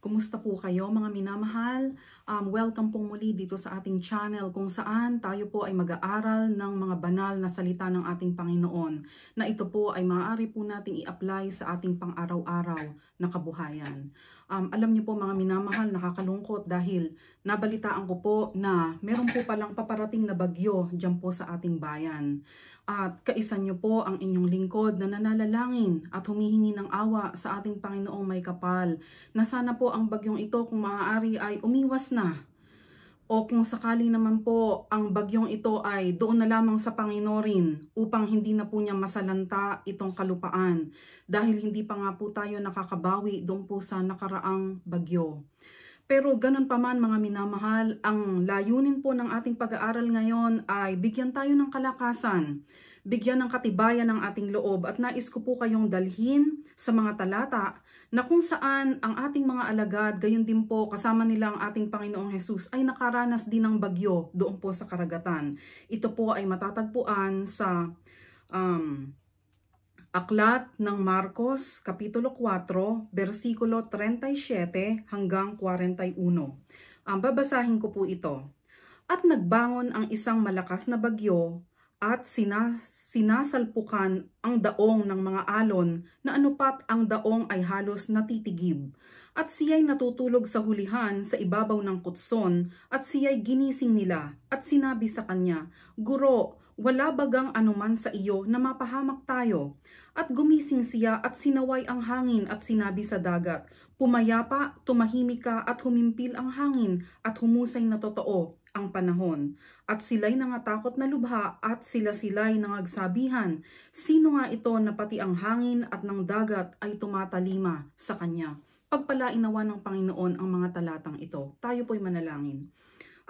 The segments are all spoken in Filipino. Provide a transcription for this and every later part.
Kumusta po kayo mga minamahal? Um, welcome po muli dito sa ating channel kung saan tayo po ay mag-aaral ng mga banal na salita ng ating Panginoon na ito po ay maaari po nating i-apply sa ating pang-araw-araw na kabuhayan. Um, alam niyo po mga minamahal, nakakalungkot dahil nabalitaan ko po na meron po palang paparating na bagyo dyan po sa ating bayan at kaisa niyo po ang inyong lingkod na nananalangin at humihingi ng awa sa ating Panginoong may kapal na sana po ang bagyong ito kung maaari ay umiwas na o kung sakali naman po ang bagyong ito ay doon na lamang sa Panginoon upang hindi na po niya masalanta itong kalupaan dahil hindi pa nga po tayo nakakabawi doon po sa nakaraang bagyo. Pero ganun pa man mga minamahal, ang layunin po ng ating pag-aaral ngayon ay bigyan tayo ng kalakasan bigyan ng katibayan ng ating loob at nais ko po kayong dalhin sa mga talata na kung saan ang ating mga alagad, gayon din po kasama nila ang ating Panginoong Hesus ay nakaranas din ng bagyo doon po sa karagatan. Ito po ay matatagpuan sa um, Aklat ng Marcos, Kapitulo 4, versikulo 37 hanggang 41. Um, babasahin ko po ito. At nagbangon ang isang malakas na bagyo at sinas sinasalpukan ang daong ng mga alon na anupat ang daong ay halos natitigib at siya'y natutulog sa hulihan sa ibabaw ng kutson at siya'y ginising nila at sinabi sa kanya, Guro, wala bagang anuman sa iyo na mapahamak tayo. At gumising siya at sinaway ang hangin at sinabi sa dagat, Pumayapa, tumahimik ka at humimpil ang hangin at humusay na totoo ang panahon, at sila'y nangatakot na lubha at sila-sila'y nangagsabihan, sino nga ito na pati ang hangin at ng dagat ay tumatalima sa kanya. Pagpalainawa ng Panginoon ang mga talatang ito. Tayo po'y manalangin.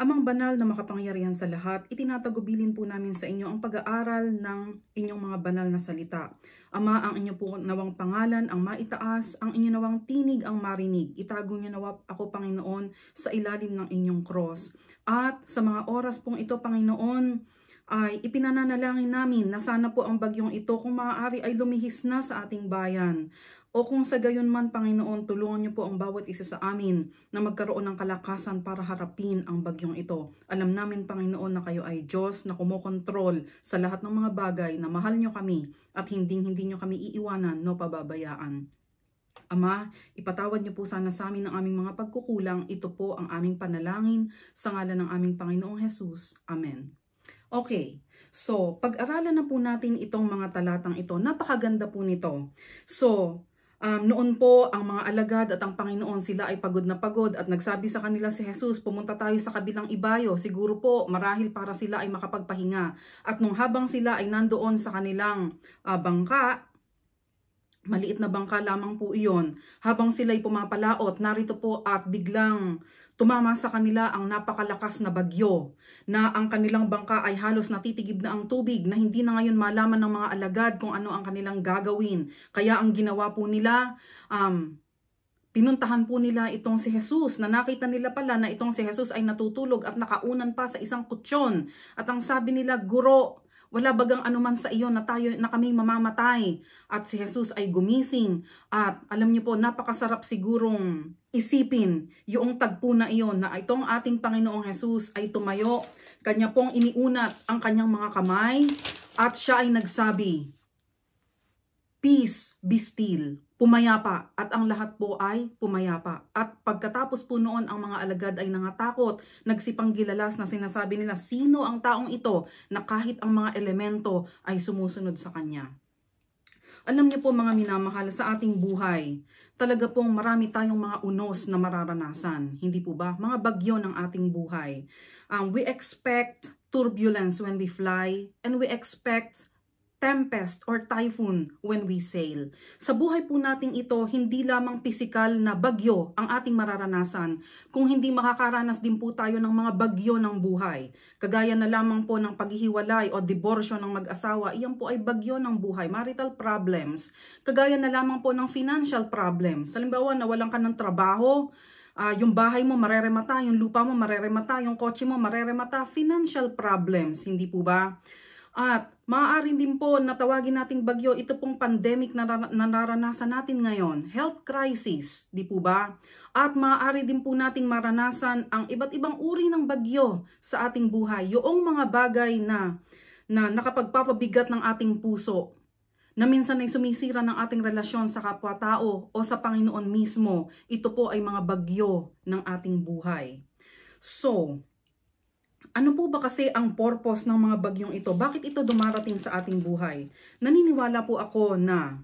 Amang banal na makapangyarihan sa lahat, itinatagubilin po namin sa inyo ang pag-aaral ng inyong mga banal na salita. Ama, ang inyo po nawang pangalan ang maitaas, ang inyo nawang tinig ang marinig. Itago niyo nawa ako, Panginoon, sa ilalim ng inyong cross. At sa mga oras pong ito, Panginoon, ay ipinananalangin namin na sana po ang bagyong ito kung maaari ay lumihis na sa ating bayan. O kung sa gayon man, Panginoon, tulungan niyo po ang bawat isa sa amin na magkaroon ng kalakasan para harapin ang bagyong ito. Alam namin, Panginoon, na kayo ay Diyos na kumokontrol sa lahat ng mga bagay na mahal niyo kami at hinding-hindi niyo kami iiwanan no pababayaan. Ama, ipatawad niyo po sana sa amin ang aming mga pagkukulang. Ito po ang aming panalangin sa ngalan ng aming Panginoong Jesus. Amen. Okay, so pag-aralan na po natin itong mga talatang ito. Napakaganda po nito. So, Um, noon po, ang mga alagad at ang Panginoon sila ay pagod na pagod at nagsabi sa kanila si Jesus, pumunta tayo sa kabilang ibayo, siguro po marahil para sila ay makapagpahinga. At nung habang sila ay nandoon sa kanilang uh, bangka, maliit na bangka lamang po iyon, habang sila ay pumapalaot, narito po at biglang Tumama sa kanila ang napakalakas na bagyo na ang kanilang bangka ay halos natitigib na ang tubig na hindi na ngayon malaman ng mga alagad kung ano ang kanilang gagawin. Kaya ang ginawa po nila, um, pinuntahan po nila itong si Jesus na nakita nila pala na itong si Jesus ay natutulog at nakaunan pa sa isang kutsyon. At ang sabi nila, Guro, wala bagang anuman sa iyo na tayo na kami mamamatay at si Jesus ay gumising at alam niyo po napakasarap sigurong isipin yung tagpo na iyon na itong ating Panginoong Jesus ay tumayo. Kanya pong iniunat ang kanyang mga kamay at siya ay nagsabi, peace be still, pumayapa at ang lahat po ay pumayapa. At pagkatapos po noon ang mga alagad ay nangatakot, nagsipang gilalas na sinasabi nila sino ang taong ito na kahit ang mga elemento ay sumusunod sa kanya. Alam niyo po mga minamahal sa ating buhay, talaga pong marami tayong mga unos na mararanasan. Hindi po ba? Mga bagyo ng ating buhay. Um, we expect turbulence when we fly and we expect tempest or typhoon when we sail. Sa buhay po nating ito, hindi lamang pisikal na bagyo ang ating mararanasan, kung hindi makakaranas din po tayo ng mga bagyo ng buhay. Kagaya na lamang po ng paghihiwalay o diborsyo ng mag-asawa, iyan po ay bagyo ng buhay, marital problems. Kagaya na lamang po ng financial problems. Halimbawa, nawalan ka ng trabaho, uh, yung bahay mo mareremata, yung lupa mo mareremata, yung kotse mo mareremata, financial problems, hindi po ba? At maaaring din po na tawagin nating bagyo ito pong pandemic na nararanasan natin ngayon, health crisis, di po ba? At maaari din po nating maranasan ang iba't ibang uri ng bagyo sa ating buhay, yung mga bagay na na nakapagpapabigat ng ating puso, na minsan ay sumisira ng ating relasyon sa kapwa-tao o sa Panginoon mismo. Ito po ay mga bagyo ng ating buhay. So, ano po ba kasi ang purpose ng mga bagyong ito? Bakit ito dumarating sa ating buhay? Naniniwala po ako na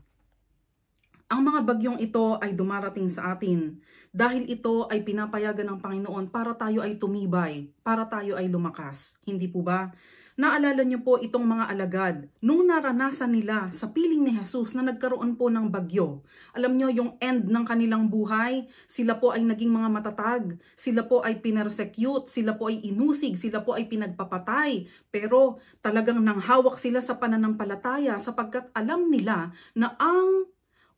ang mga bagyong ito ay dumarating sa atin dahil ito ay pinapayagan ng Panginoon para tayo ay tumibay, para tayo ay lumakas. Hindi po ba? Naalala niyo po itong mga alagad nung naranasan nila sa piling ni Jesus na nagkaroon po ng bagyo. Alam niyo yung end ng kanilang buhay, sila po ay naging mga matatag, sila po ay pinersecute, sila po ay inusig, sila po ay pinagpapatay. Pero talagang nanghawak sila sa pananampalataya sapagkat alam nila na ang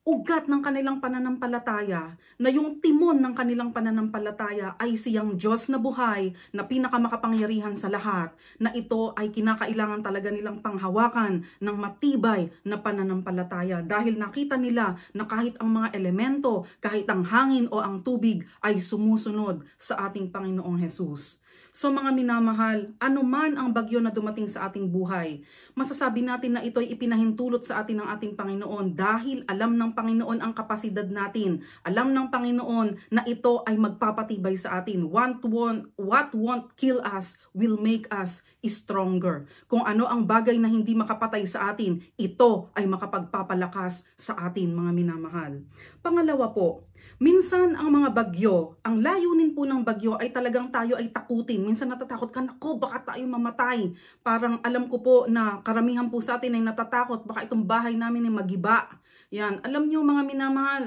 ugat ng kanilang pananampalataya na yung timon ng kanilang pananampalataya ay siyang Diyos na buhay na pinakamakapangyarihan sa lahat na ito ay kinakailangan talaga nilang panghawakan ng matibay na pananampalataya dahil nakita nila na kahit ang mga elemento, kahit ang hangin o ang tubig ay sumusunod sa ating Panginoong Hesus. So mga minamahal, anuman ang bagyo na dumating sa ating buhay, masasabi natin na ito'y ipinahintulot sa atin ng ating Panginoon dahil alam ng Panginoon ang kapasidad natin. Alam ng Panginoon na ito ay magpapatibay sa atin. What won't, what won't kill us will make us stronger. Kung ano ang bagay na hindi makapatay sa atin, ito ay makapagpapalakas sa atin mga minamahal. Pangalawa po, Minsan ang mga bagyo, ang layunin po ng bagyo ay talagang tayo ay takutin. Minsan natatakot ka, nako baka tayo mamatay. Parang alam ko po na karamihan po sa atin ay natatakot, baka itong bahay namin ay magiba. Yan, alam nyo mga minamahal,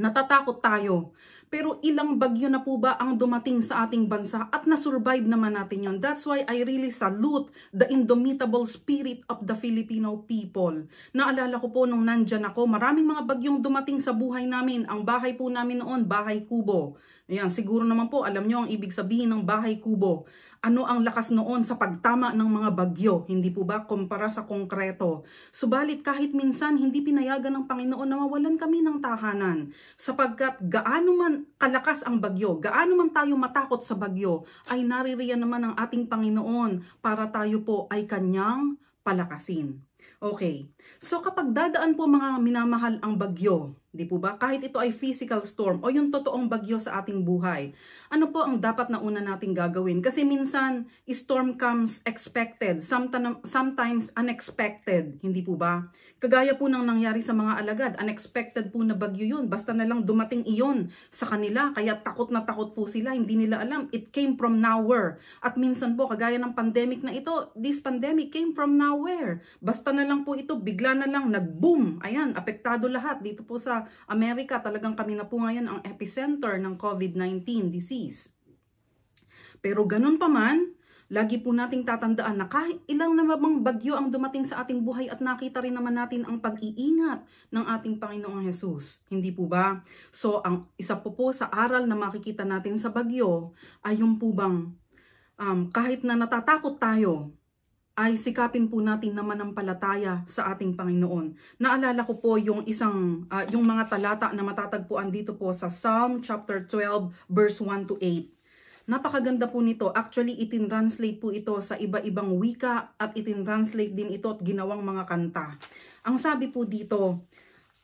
natatakot tayo. Pero ilang bagyo na po ba ang dumating sa ating bansa at na-survive naman natin yon. That's why I really salute the indomitable spirit of the Filipino people. Naalala ko po nung nandyan ako, maraming mga bagyong dumating sa buhay namin. Ang bahay po namin noon, bahay kubo. Ayan, siguro naman po, alam nyo ang ibig sabihin ng bahay kubo ano ang lakas noon sa pagtama ng mga bagyo, hindi po ba, kumpara sa konkreto. Subalit kahit minsan hindi pinayagan ng Panginoon na mawalan kami ng tahanan, sapagkat gaano man kalakas ang bagyo, gaano man tayo matakot sa bagyo, ay naririyan naman ang ating Panginoon para tayo po ay kanyang palakasin. Okay, so kapag dadaan po mga minamahal ang bagyo, Di po ba? Kahit ito ay physical storm o yung totoong bagyo sa ating buhay, ano po ang dapat na una nating gagawin? Kasi minsan, storm comes expected, sometimes unexpected, hindi po ba? Kagaya po ng nangyari sa mga alagad, unexpected po na bagyo yun, basta na lang dumating iyon sa kanila, kaya takot na takot po sila, hindi nila alam, it came from nowhere. At minsan po, kagaya ng pandemic na ito, this pandemic came from nowhere. Basta na lang po ito, bigla na lang nag-boom, ayan, apektado lahat dito po sa sa Amerika, talagang kami na po ngayon ang epicenter ng COVID-19 disease. Pero ganun pa man, lagi po nating tatandaan na kahit ilang namabang bagyo ang dumating sa ating buhay at nakita rin naman natin ang pag-iingat ng ating Panginoong Hesus. Hindi po ba? So ang isa po po sa aral na makikita natin sa bagyo ay yung po bang um, kahit na natatakot tayo, ay sikapin po natin naman ang palataya sa ating Panginoon. Naalala ko po yung isang uh, yung mga talata na matatagpuan dito po sa Psalm chapter 12 verse 1 to 8. Napakaganda po nito. Actually, itinranslate po ito sa iba-ibang wika at itinranslate din ito at ginawang mga kanta. Ang sabi po dito,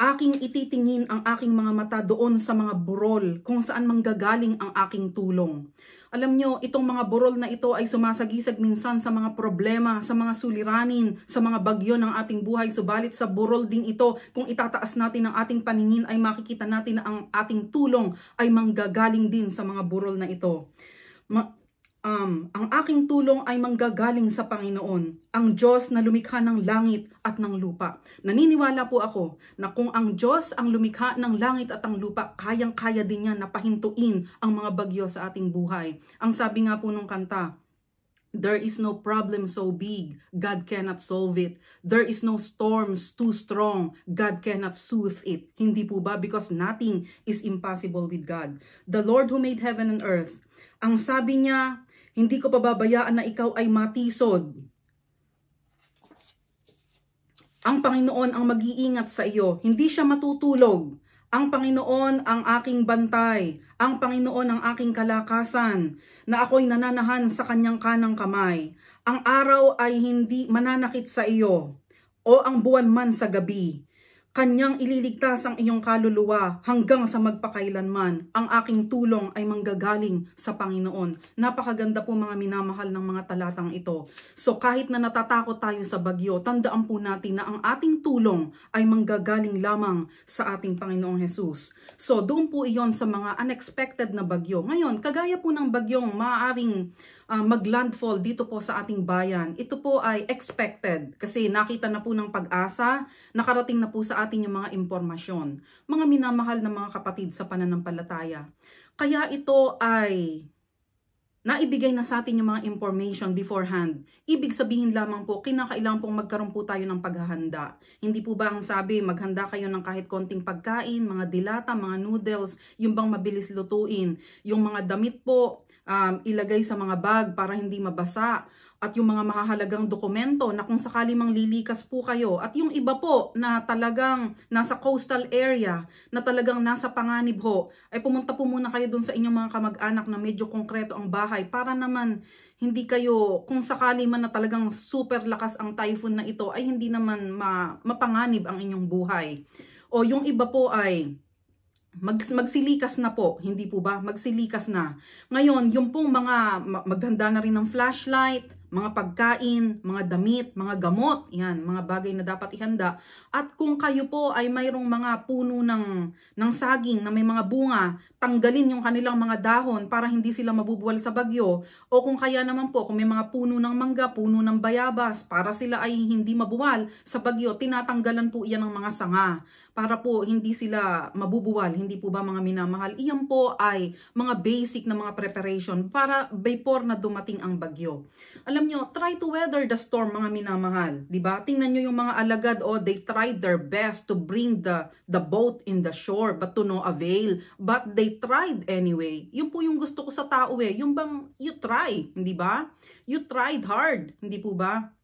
aking ititingin ang aking mga mata doon sa mga burol kung saan manggagaling ang aking tulong. Alam nyo, itong mga burol na ito ay sumasagisag minsan sa mga problema, sa mga suliranin, sa mga bagyo ng ating buhay. Subalit sa burol ding ito, kung itataas natin ang ating paningin ay makikita natin na ang ating tulong ay manggagaling din sa mga burol na ito. Ma Um, ang aking tulong ay manggagaling sa Panginoon, ang Diyos na lumikha ng langit at ng lupa. Naniniwala po ako na kung ang Diyos ang lumikha ng langit at ang lupa, kayang-kaya din niya na pahintuin ang mga bagyo sa ating buhay. Ang sabi nga po nung kanta, There is no problem so big, God cannot solve it. There is no storms too strong, God cannot soothe it. Hindi po ba? Because nothing is impossible with God. The Lord who made heaven and earth, ang sabi niya, hindi ko pababayaan na ikaw ay matisod. Ang Panginoon ang mag-iingat sa iyo. Hindi siya matutulog. Ang Panginoon ang aking bantay. Ang Panginoon ang aking kalakasan na ako'y nananahan sa kanyang kanang kamay. Ang araw ay hindi mananakit sa iyo o ang buwan man sa gabi. Kanyang ililigtas ang iyong kaluluwa hanggang sa magpakailanman. Ang aking tulong ay manggagaling sa Panginoon. Napakaganda po mga minamahal ng mga talatang ito. So kahit na natatakot tayo sa bagyo, tandaan po natin na ang ating tulong ay manggagaling lamang sa ating Panginoong Jesus. So doon po iyon sa mga unexpected na bagyo. Ngayon, kagaya po ng bagyong maaaring uh, maglandfall dito po sa ating bayan. Ito po ay expected kasi nakita na po ng pag-asa, nakarating na po sa atin yung mga impormasyon, mga minamahal ng mga kapatid sa pananampalataya. Kaya ito ay naibigay na sa atin yung mga information beforehand. Ibig sabihin lamang po, kinakailangan pong magkaroon po tayo ng paghahanda. Hindi po ba ang sabi, maghanda kayo ng kahit konting pagkain, mga dilata, mga noodles, yung bang mabilis lutuin, yung mga damit po, um, ilagay sa mga bag para hindi mabasa at yung mga mahahalagang dokumento na kung sakali mang lilikas po kayo at yung iba po na talagang nasa coastal area na talagang nasa panganib ho ay pumunta po muna kayo dun sa inyong mga kamag-anak na medyo konkreto ang bahay para naman hindi kayo kung sakali man na talagang super lakas ang typhoon na ito ay hindi naman ma mapanganib ang inyong buhay o yung iba po ay Mag, magsilikas na po, hindi po ba? Magsilikas na. Ngayon, yung pong mga maghanda na rin ng flashlight, mga pagkain, mga damit, mga gamot, yan, mga bagay na dapat ihanda. At kung kayo po ay mayroong mga puno ng, ng saging na may mga bunga, tanggalin yung kanilang mga dahon para hindi sila mabubuwal sa bagyo. O kung kaya naman po, kung may mga puno ng mangga, puno ng bayabas, para sila ay hindi mabuwal sa bagyo, tinatanggalan po iyan ng mga sanga para po hindi sila mabubuwal, hindi po ba mga minamahal? Iyan po ay mga basic na mga preparation para before na dumating ang bagyo. Alam nyo, try to weather the storm mga minamahal. Diba? Tingnan nyo yung mga alagad, oh, they tried their best to bring the, the boat in the shore but to no avail. But they tried anyway. Yun po yung gusto ko sa tao eh. Yung bang, you try, hindi ba? You tried hard, hindi po ba?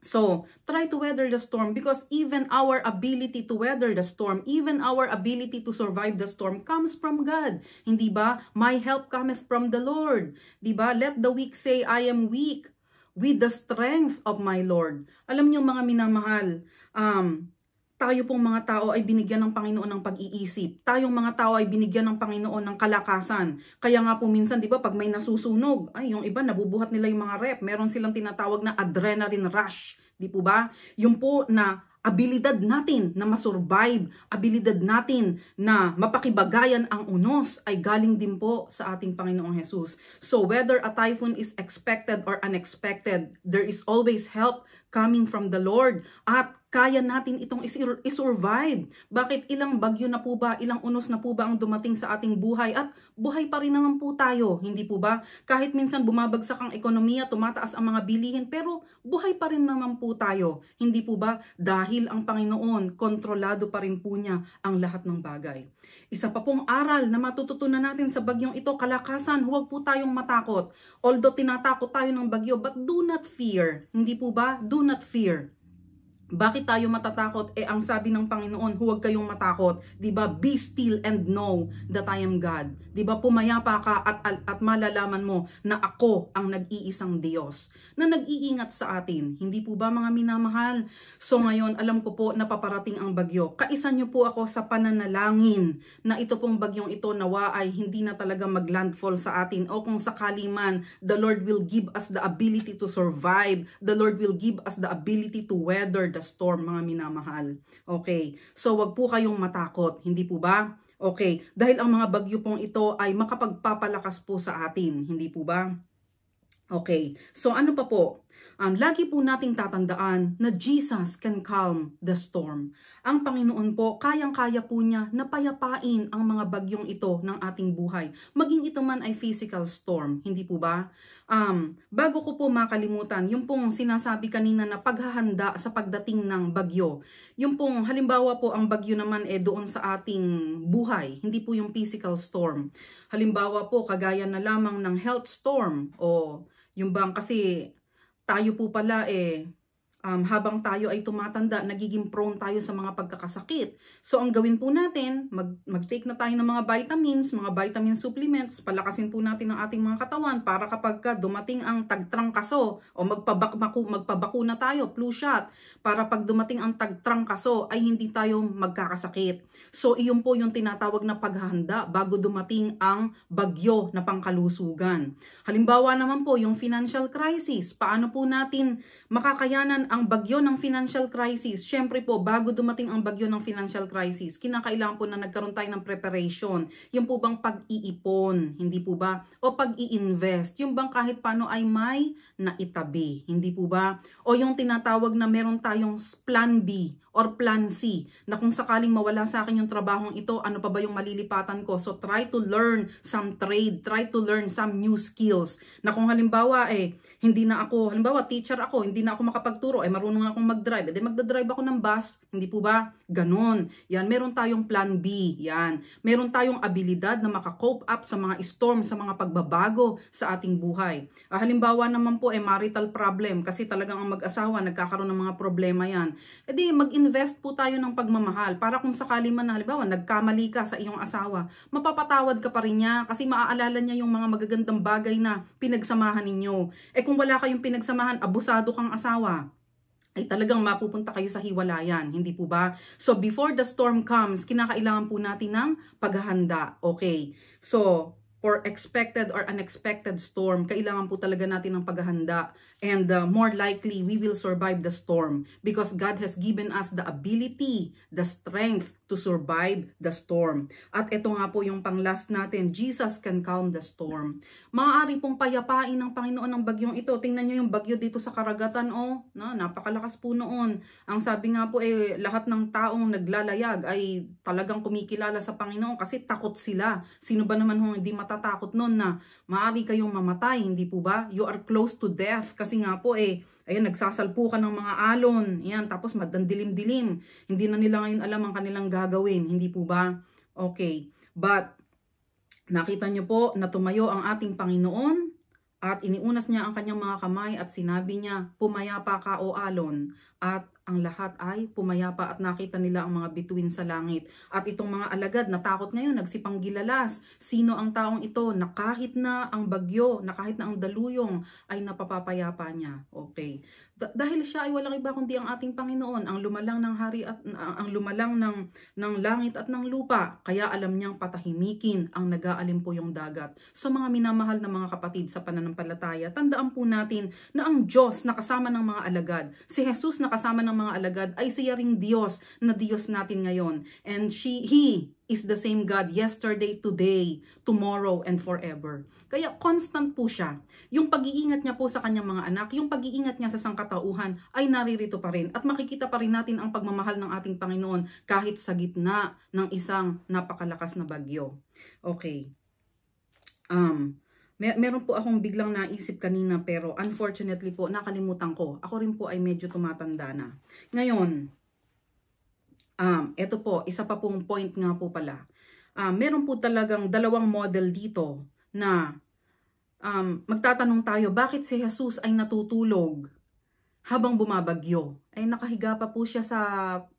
So, try to weather the storm because even our ability to weather the storm, even our ability to survive the storm comes from God. Hindi ba? My help cometh from the Lord. Di ba? Let the weak say, I am weak with the strength of my Lord. Alam niyo mga minamahal, um, tayo pong mga tao ay binigyan ng Panginoon ng pag-iisip. Tayong mga tao ay binigyan ng Panginoon ng kalakasan. Kaya nga po minsan, di ba, pag may nasusunog, ay yung iba nabubuhat nila yung mga rep. Meron silang tinatawag na adrenaline rush. Di po ba? Yung po na abilidad natin na masurvive, abilidad natin na mapakibagayan ang unos ay galing din po sa ating Panginoong Jesus. So whether a typhoon is expected or unexpected, there is always help coming from the Lord. At kaya natin itong isurvive. Bakit ilang bagyo na po ba, ilang unos na po ba ang dumating sa ating buhay at buhay pa rin naman po tayo, hindi po ba? Kahit minsan bumabagsak ang ekonomiya, tumataas ang mga bilihin, pero buhay pa rin naman po tayo, hindi po ba? Dahil ang Panginoon, kontrolado pa rin po niya ang lahat ng bagay. Isa pa pong aral na matututunan natin sa bagyong ito, kalakasan, huwag po tayong matakot. Although tinatakot tayo ng bagyo, but do not fear, hindi po ba? Do not fear. Bakit tayo matatakot? Eh ang sabi ng Panginoon, huwag kayong matakot. 'Di ba? Be still and know that I am God. 'Di ba? Pumayapa ka at, at at malalaman mo na ako ang nag-iisang Diyos na nag-iingat sa atin. Hindi po ba mga minamahal? So ngayon, alam ko po na paparating ang bagyo. Kaisa niyo po ako sa pananalangin na ito pong bagyong ito nawa ay hindi na talaga maglandfall sa atin o kung sakali man, the Lord will give us the ability to survive. The Lord will give us the ability to weather the the storm, mga minamahal. Okay, so wag po kayong matakot, hindi po ba? Okay, dahil ang mga bagyo pong ito ay makapagpapalakas po sa atin, hindi po ba? Okay, so ano pa po? Um, lagi po nating tatandaan na Jesus can calm the storm. Ang Panginoon po, kayang-kaya po niya na payapain ang mga bagyong ito ng ating buhay. Maging ito man ay physical storm, hindi po ba? Um, bago ko po makalimutan, yung pong sinasabi kanina na paghahanda sa pagdating ng bagyo. Yung pong halimbawa po ang bagyo naman eh doon sa ating buhay, hindi po yung physical storm. Halimbawa po, kagaya na lamang ng health storm o yung bang kasi tayo po pala eh um, habang tayo ay tumatanda, nagiging prone tayo sa mga pagkakasakit. So ang gawin po natin, mag, take na tayo ng mga vitamins, mga vitamin supplements, palakasin po natin ang ating mga katawan para kapag dumating ang tagtrangkaso o magpabakbaku, magpabakuna tayo, flu shot, para pag dumating ang tagtrangkaso ay hindi tayo magkakasakit. So iyon po yung tinatawag na paghahanda bago dumating ang bagyo na pangkalusugan. Halimbawa naman po yung financial crisis, paano po natin makakayanan ang bagyo ng financial crisis. syempre po, bago dumating ang bagyo ng financial crisis, kinakailangan po na nagkaroon tayo ng preparation. Yung po bang pag-iipon, hindi po ba? O pag-i-invest, yung bang kahit paano ay may naitabi, hindi po ba? O yung tinatawag na meron tayong plan B, or plan C na kung sakaling mawala sa akin yung trabahong ito, ano pa ba yung malilipatan ko? So try to learn some trade, try to learn some new skills. Na kung halimbawa eh, hindi na ako, halimbawa teacher ako, hindi na ako makapagturo, eh marunong akong mag-drive, eh di drive ako ng bus, hindi po ba? Ganon. Yan, meron tayong plan B, yan. Meron tayong abilidad na makakope up sa mga storm, sa mga pagbabago sa ating buhay. Ah, halimbawa naman po eh marital problem kasi talagang ang mag-asawa nagkakaroon ng mga problema yan. Eh di mag mag-invest po tayo ng pagmamahal para kung sakali man na halimbawa nagkamali ka sa iyong asawa, mapapatawad ka pa rin niya kasi maaalala niya yung mga magagandang bagay na pinagsamahan ninyo. Eh kung wala kayong pinagsamahan, abusado kang asawa ay talagang mapupunta kayo sa hiwalayan, hindi po ba? So before the storm comes, kinakailangan po natin ng paghahanda. Okay. So for expected or unexpected storm, kailangan po talaga natin ng paghahanda. And uh, more likely, we will survive the storm because God has given us the ability, the strength to survive the storm. At ito nga po yung panglast natin, Jesus can calm the storm. Maaari pong payapain ng Panginoon ng bagyong ito. Tingnan nyo yung bagyo dito sa karagatan, oh, na, napakalakas po noon. Ang sabi nga po, eh, lahat ng taong naglalayag ay talagang kumikilala sa Panginoon kasi takot sila. Sino ba naman hindi matatakot noon na maaari kayong mamatay, hindi po ba? You are close to death kasi kasi nga po eh, ayun, nagsasalpukan ng mga alon, ayan, tapos magdandilim-dilim. Hindi na nila ngayon alam ang kanilang gagawin, hindi po ba? Okay, but nakita nyo po na tumayo ang ating Panginoon at iniunas niya ang kanyang mga kamay at sinabi niya, pumayapa ka o alon at ang lahat ay pumayapa at nakita nila ang mga bituin sa langit. At itong mga alagad natakot ngayon, nagsipang gilalas. Sino ang taong ito na kahit na ang bagyo, na kahit na ang daluyong ay napapapayapa niya? Okay dahil siya ay walang iba kundi ang ating Panginoon, ang lumalang ng hari at ang lumalang ng ng langit at ng lupa, kaya alam niyang patahimikin ang nag-aalimpuyong dagat. Sa mga minamahal na mga kapatid sa pananampalataya, tandaan po natin na ang Diyos na kasama ng mga alagad, si Jesus na kasama ng mga alagad ay siya ring Diyos na Diyos natin ngayon. And she he is the same God yesterday, today, tomorrow, and forever. Kaya constant po siya. Yung pag-iingat niya po sa kanyang mga anak, yung pag-iingat niya sa sangkatauhan ay naririto pa rin. At makikita pa rin natin ang pagmamahal ng ating Panginoon kahit sa gitna ng isang napakalakas na bagyo. Okay. Um, mer meron po akong biglang naisip kanina pero unfortunately po nakalimutan ko. Ako rin po ay medyo tumatanda na. Ngayon, Um, ito po, isa pa pong point nga po pala. Um, meron po talagang dalawang model dito na um, magtatanong tayo bakit si Jesus ay natutulog habang bumabagyo. Ay eh, nakahiga pa po siya sa,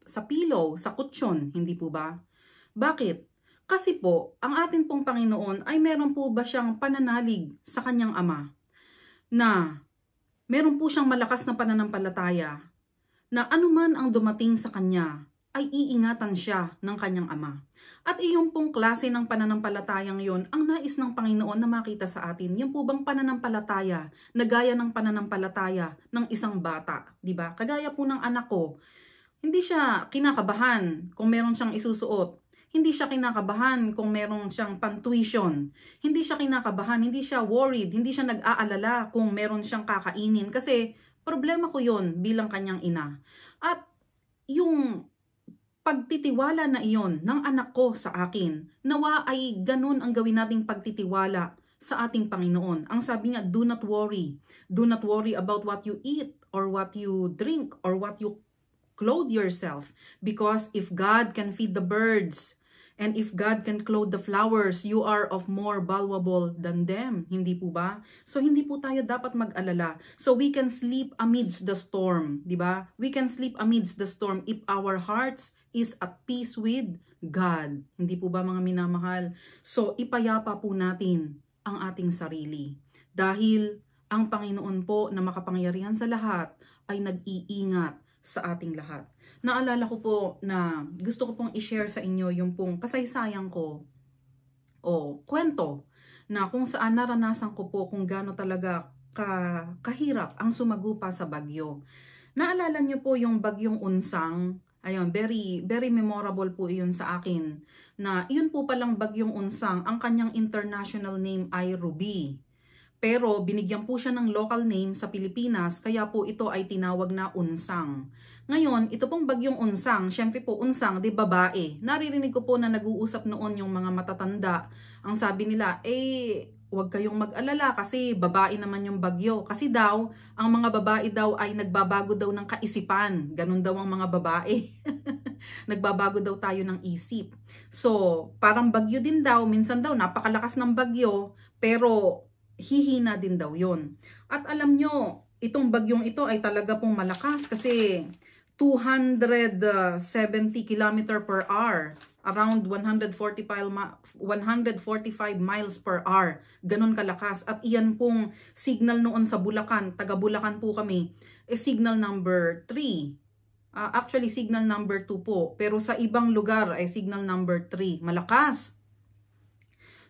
sa pillow, sa kutsyon, hindi po ba? Bakit? Kasi po, ang atin pong Panginoon ay meron po ba siyang pananalig sa kanyang ama na meron po siyang malakas na pananampalataya na anuman ang dumating sa kanya ay iingatan siya ng kanyang ama. At iyon pong klase ng pananampalatayang yon ang nais ng Panginoon na makita sa atin. Yung po bang pananampalataya na gaya ng pananampalataya ng isang bata, di ba? Kagaya po ng anak ko, hindi siya kinakabahan kung meron siyang isusuot. Hindi siya kinakabahan kung meron siyang pantuition. Hindi siya kinakabahan, hindi siya worried, hindi siya nag-aalala kung meron siyang kakainin kasi problema ko yon bilang kanyang ina. At yung pagtitiwala na iyon ng anak ko sa akin. Nawa ay ganun ang gawin nating pagtitiwala sa ating Panginoon. Ang sabi nga, do not worry. Do not worry about what you eat or what you drink or what you clothe yourself. Because if God can feed the birds and if God can clothe the flowers, you are of more valuable than them. Hindi po ba? So hindi po tayo dapat mag-alala. So we can sleep amidst the storm, di ba? We can sleep amidst the storm if our hearts is a peace with God. Hindi po ba mga minamahal? So ipayapa po natin ang ating sarili. Dahil ang Panginoon po na makapangyarihan sa lahat ay nag-iingat sa ating lahat. Naalala ko po na gusto ko pong i-share sa inyo yung pong kasaysayan ko o kwento na kung saan naranasan ko po kung gaano talaga ka, kahirap ang sumagupa sa bagyo. Naalala niyo po yung bagyong unsang Ayun, very, very memorable po iyon sa akin. Na iyon po palang bagyong unsang, ang kanyang international name ay Ruby. Pero binigyan po siya ng local name sa Pilipinas kaya po ito ay tinawag na unsang. Ngayon, ito pong bagyong unsang, syempre po unsang, di babae. Naririnig ko po na nag-uusap noon yung mga matatanda. Ang sabi nila, eh huwag kayong mag-alala kasi babae naman yung bagyo. Kasi daw, ang mga babae daw ay nagbabago daw ng kaisipan. Ganun daw ang mga babae. nagbabago daw tayo ng isip. So, parang bagyo din daw. Minsan daw, napakalakas ng bagyo. Pero, hihina din daw yon At alam nyo, itong bagyong ito ay talaga pong malakas kasi 270 km per hour around 145 145 miles per hour. Ganon kalakas. At iyan pong signal noon sa Bulacan, taga Bulacan po kami, eh, signal number 3. Uh, ah, actually, signal number 2 po. Pero sa ibang lugar, ay signal number 3. Malakas.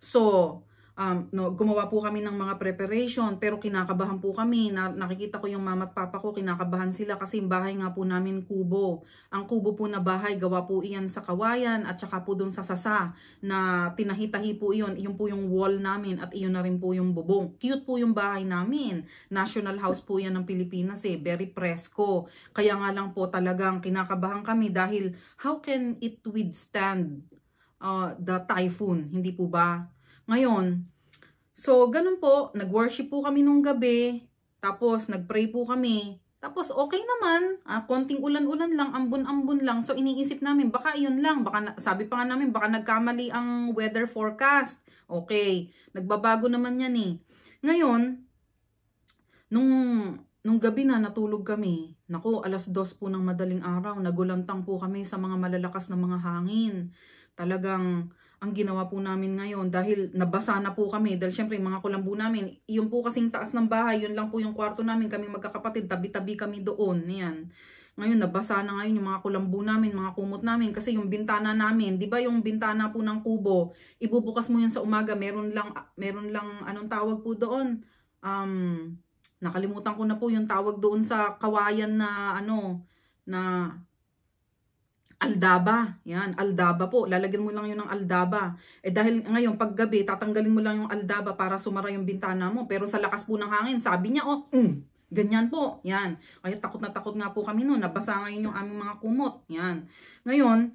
So, um, no, gumawa po kami ng mga preparation pero kinakabahan po kami. Na, nakikita ko yung mama at papa ko, kinakabahan sila kasi yung bahay nga po namin kubo. Ang kubo po na bahay, gawa po iyan sa kawayan at saka po doon sa sasa na tinahitahi po iyon. Iyon po yung wall namin at iyon na rin po yung bubong. Cute po yung bahay namin. National house po yan ng Pilipinas eh. Very presko. Kaya nga lang po talagang kinakabahan kami dahil how can it withstand uh, the typhoon? Hindi po ba? Ngayon, So, ganun po, nag-worship po kami nung gabi, tapos nag-pray po kami, tapos okay naman, ah, konting ulan-ulan lang, ambon-ambon lang. So iniisip namin, baka yun lang, baka sabi pa nga namin, baka nagkamali ang weather forecast. Okay, nagbabago naman yan eh. Ngayon, nung, nung gabi na natulog kami, nako alas dos po ng madaling araw, nagulantang po kami sa mga malalakas na mga hangin. Talagang ang ginawa po namin ngayon dahil nabasa na po kami dahil syempre mga kulambo namin yun po kasing taas ng bahay yun lang po yung kwarto namin kami magkakapatid tabi-tabi kami doon yan ngayon nabasa na ngayon yung mga kulambo namin mga kumot namin kasi yung bintana namin di ba yung bintana po ng kubo ibubukas mo yan sa umaga meron lang meron lang anong tawag po doon um nakalimutan ko na po yung tawag doon sa kawayan na ano na Aldaba, yan, aldaba po. Lalagyan mo lang yun ng aldaba. Eh dahil ngayon, paggabi, tatanggalin mo lang yung aldaba para sumara yung bintana mo. Pero sa lakas po ng hangin, sabi niya, oh, mm, Ganyan po, yan. Kaya takot na takot nga po kami noon, nabasa ngayon yung aming mga kumot, yan. Ngayon,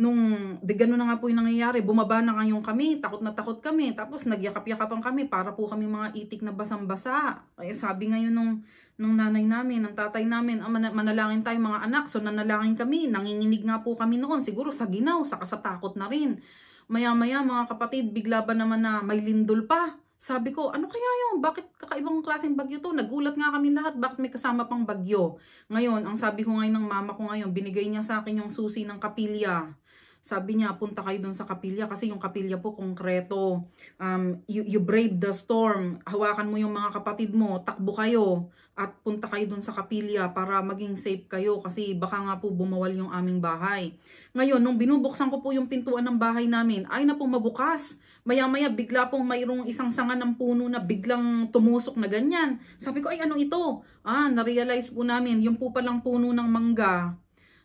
nung, de gano na nga po yung nangyayari, bumaba na kayong kami, takot na takot kami, tapos nagyakap-yakapan kami para po kami mga itik na basang-basa. Kaya eh, sabi ngayon nung, nung nanay namin, ng tatay namin, ah, manalangin tayo mga anak, so nanalangin kami, nanginginig nga po kami noon, siguro sa ginaw, saka sa takot na rin. Maya-maya mga kapatid, bigla ba naman na may lindol pa? Sabi ko, ano kaya yun? Bakit kakaibang klaseng bagyo to? Nagulat nga kami lahat, bakit may kasama pang bagyo? Ngayon, ang sabi ko ngayon ng mama ko ngayon, binigay niya sa akin yung susi ng kapilya. Sabi niya, punta kayo doon sa kapilya kasi yung kapilya po konkreto. Um, you, you brave the storm. Hawakan mo yung mga kapatid mo, takbo kayo at punta kayo doon sa kapilya para maging safe kayo kasi baka nga po bumawal yung aming bahay. Ngayon, nung binubuksan ko po yung pintuan ng bahay namin, ay na po mabukas. Maya-maya bigla pong mayroong isang sanga ng puno na biglang tumusok na ganyan. Sabi ko, ay ano ito? Ah, narealize po namin, yung po palang puno ng mangga,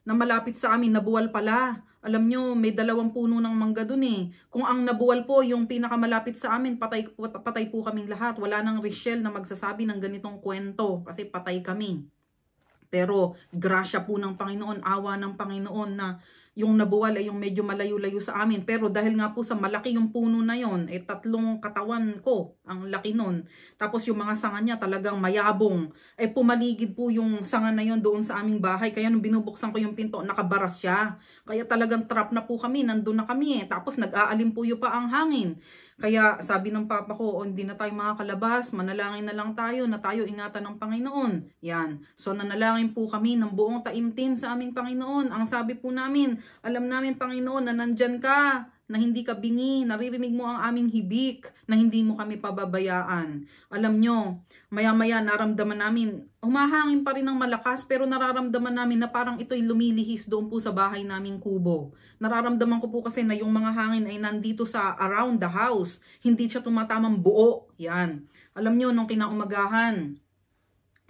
na malapit sa amin, nabuwal pala. Alam nyo, may dalawang puno ng mangga dun eh. Kung ang nabuwal po, yung pinakamalapit sa amin, patay, patay po kaming lahat. Wala nang Richelle na magsasabi ng ganitong kwento kasi patay kami. Pero, grasya po ng Panginoon, awa ng Panginoon na yung nabuwal ay yung medyo malayo-layo sa amin. Pero dahil nga po sa malaki yung puno na yon, eh tatlong katawan ko, ang laki nun. Tapos yung mga sanga niya talagang mayabong. Eh pumaligid po yung sanga na yon doon sa aming bahay. Kaya nung binubuksan ko yung pinto, nakabara siya. Kaya talagang trap na po kami, nandun na kami eh. Tapos nag-aalimpuyo po pa ang hangin. Kaya sabi ng papa ko, oh, hindi na tayo makakalabas, manalangin na lang tayo na tayo ingatan ng Panginoon. Yan. So nanalangin po kami ng buong taimtim sa aming Panginoon. Ang sabi po namin, alam namin Panginoon na nandyan ka na hindi ka bingi, naririnig mo ang aming hibik, na hindi mo kami pababayaan. Alam nyo, Maya-maya naramdaman namin, humahangin pa rin ng malakas pero nararamdaman namin na parang ito'y lumilihis doon po sa bahay naming kubo. Nararamdaman ko po kasi na yung mga hangin ay nandito sa around the house. Hindi siya tumatamang buo. Yan. Alam nyo, nung kinaumagahan,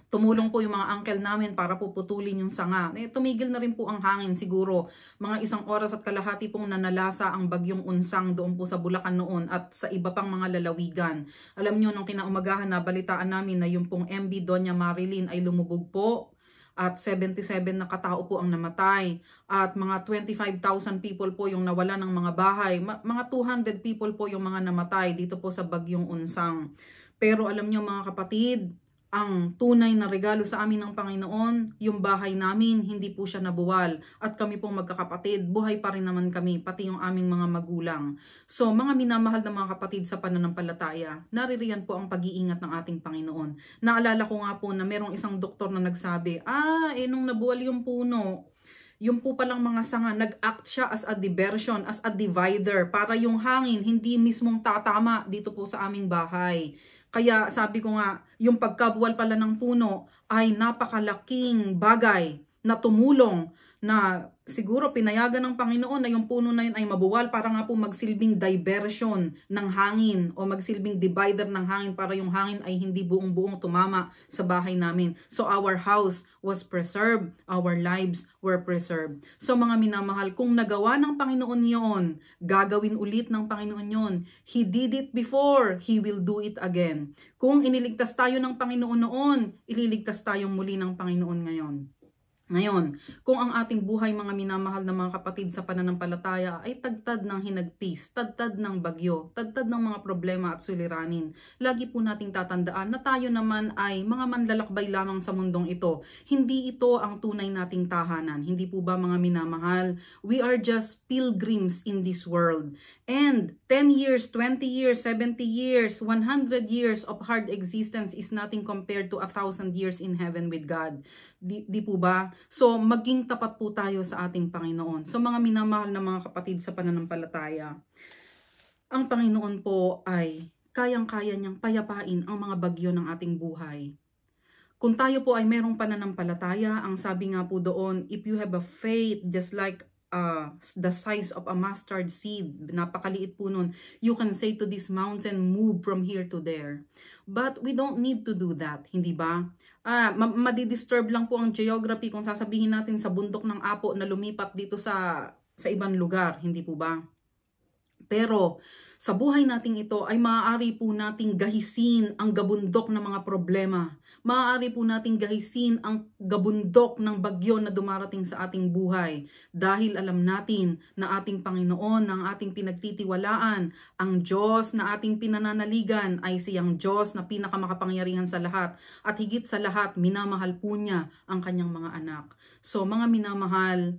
Tumulong po yung mga uncle namin para po putulin yung sanga. Eh, tumigil na rin po ang hangin siguro. Mga isang oras at kalahati pong nanalasa ang bagyong unsang doon po sa Bulacan noon at sa iba pang mga lalawigan. Alam nyo, nung kinaumagahan na balitaan namin na yung pong MB Doña Marilyn ay lumubog po at 77 na katao po ang namatay at mga 25,000 people po yung nawala ng mga bahay Ma mga 200 people po yung mga namatay dito po sa bagyong unsang pero alam nyo mga kapatid ang tunay na regalo sa amin ng Panginoon, yung bahay namin, hindi po siya nabuwal. At kami pong magkakapatid, buhay pa rin naman kami, pati yung aming mga magulang. So mga minamahal na mga kapatid sa pananampalataya, naririyan po ang pag-iingat ng ating Panginoon. Naalala ko nga po na merong isang doktor na nagsabi, ah, eh nung nabuwal yung puno, yung po palang mga sanga, nag-act siya as a diversion, as a divider, para yung hangin hindi mismong tatama dito po sa aming bahay. Kaya sabi ko nga, yung pagkabwal pala ng puno ay napakalaking bagay na tumulong na siguro pinayagan ng Panginoon na yung puno na yun ay mabuwal para nga po magsilbing diversion ng hangin o magsilbing divider ng hangin para yung hangin ay hindi buong-buong tumama sa bahay namin. So our house was preserved, our lives were preserved. So mga minamahal, kung nagawa ng Panginoon yon, gagawin ulit ng Panginoon yon. He did it before, He will do it again. Kung iniligtas tayo ng Panginoon noon, ililigtas tayong muli ng Panginoon ngayon. Ngayon, kung ang ating buhay mga minamahal na mga kapatid sa pananampalataya ay tagtad ng hinagpis, tagtad ng bagyo, tagtad ng mga problema at suliranin, lagi po nating tatandaan na tayo naman ay mga manlalakbay lamang sa mundong ito. Hindi ito ang tunay nating tahanan. Hindi po ba mga minamahal? We are just pilgrims in this world. And 10 years, 20 years, 70 years, 100 years of hard existence is nothing compared to a thousand years in heaven with God. Di, di po ba? So maging tapat po tayo sa ating Panginoon. So mga minamahal na mga kapatid sa pananampalataya, ang Panginoon po ay kayang-kaya niyang payapain ang mga bagyo ng ating buhay. Kung tayo po ay merong pananampalataya, ang sabi nga po doon, if you have a faith just like uh, the size of a mustard seed, napakaliit po nun, you can say to this mountain, move from here to there. But we don't need to do that, hindi ba? Ah, madidisturb lang po ang geography kung sasabihin natin sa bundok ng apo na lumipat dito sa sa ibang lugar, hindi po ba? Pero sa buhay nating ito ay maaari po nating gahisin ang gabundok ng mga problema. Maaari po nating gahisin ang gabundok ng bagyo na dumarating sa ating buhay dahil alam natin na ating Panginoon, ang ating pinagtitiwalaan, ang Diyos na ating pinananaligan ay siyang Diyos na pinakamakapangyarihan sa lahat at higit sa lahat minamahal po niya ang kanyang mga anak. So mga minamahal,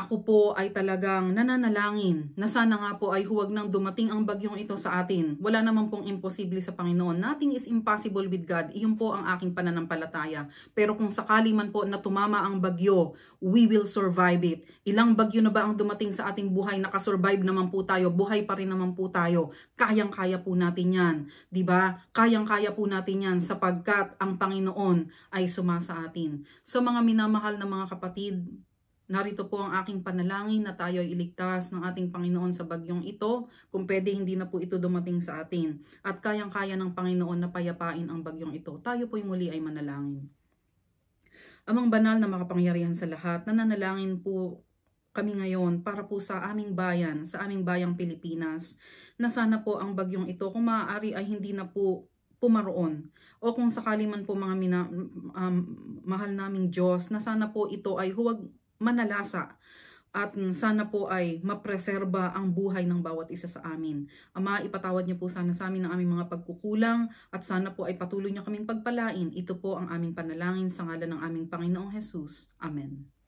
ako po ay talagang nananalangin na sana nga po ay huwag nang dumating ang bagyong ito sa atin. Wala naman pong imposible sa Panginoon. Nothing is impossible with God. Iyon po ang aking pananampalataya. Pero kung sakali man po na tumama ang bagyo, we will survive it. Ilang bagyo na ba ang dumating sa ating buhay? Nakasurvive naman po tayo. Buhay pa rin naman po tayo. Kayang-kaya po natin yan. ba? Diba? Kayang-kaya po natin yan sapagkat ang Panginoon ay sumasa atin. So mga minamahal na mga kapatid, Narito po ang aking panalangin na tayo ay iligtas ng ating Panginoon sa bagyong ito kung pwede hindi na po ito dumating sa atin. At kayang-kaya ng Panginoon na payapain ang bagyong ito. Tayo po'y muli ay manalangin. Amang banal na makapangyarihan sa lahat, nananalangin po kami ngayon para po sa aming bayan, sa aming bayang Pilipinas, na sana po ang bagyong ito kung maaari ay hindi na po pumaroon. O kung sakali man po mga mina, um, mahal naming Diyos, na sana po ito ay huwag manalasa at sana po ay mapreserba ang buhay ng bawat isa sa amin. Ama, ipatawad niyo po sana sa amin ang aming mga pagkukulang at sana po ay patuloy niyo kaming pagpalain. Ito po ang aming panalangin sa ngalan ng aming Panginoong Jesus. Amen.